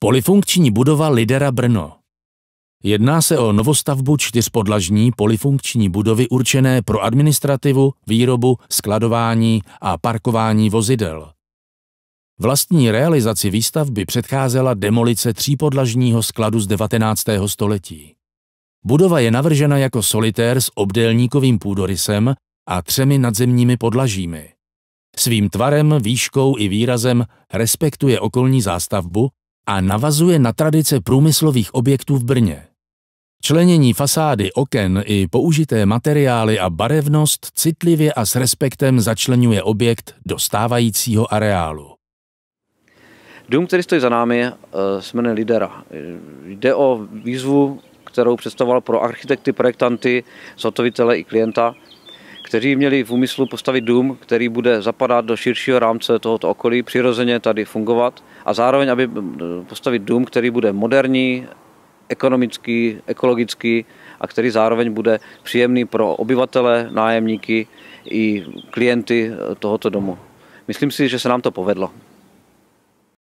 Polifunkční budova Lidera Brno. Jedná se o novostavbu čtyřpodlažní polifunkční budovy určené pro administrativu, výrobu, skladování a parkování vozidel. Vlastní realizaci výstavby předcházela demolice třípodlažního skladu z 19. století. Budova je navržena jako solitér s obdélníkovým půdorysem a třemi nadzemními podlažími. Svým tvarem, výškou i výrazem respektuje okolní zástavbu a navazuje na tradice průmyslových objektů v Brně. Členění fasády oken i použité materiály a barevnost citlivě a s respektem začlenuje objekt do stávajícího areálu. Dům, který stojí za námi, eh, se jmenuje Lidera. Jde o výzvu, kterou představoval pro architekty, projektanty, zhotovitele i klienta kteří měli v úmyslu postavit dům, který bude zapadat do širšího rámce tohoto okolí, přirozeně tady fungovat a zároveň, aby postavit dům, který bude moderní, ekonomický, ekologický a který zároveň bude příjemný pro obyvatele, nájemníky i klienty eh, tohoto domu. Myslím si, že se nám to povedlo.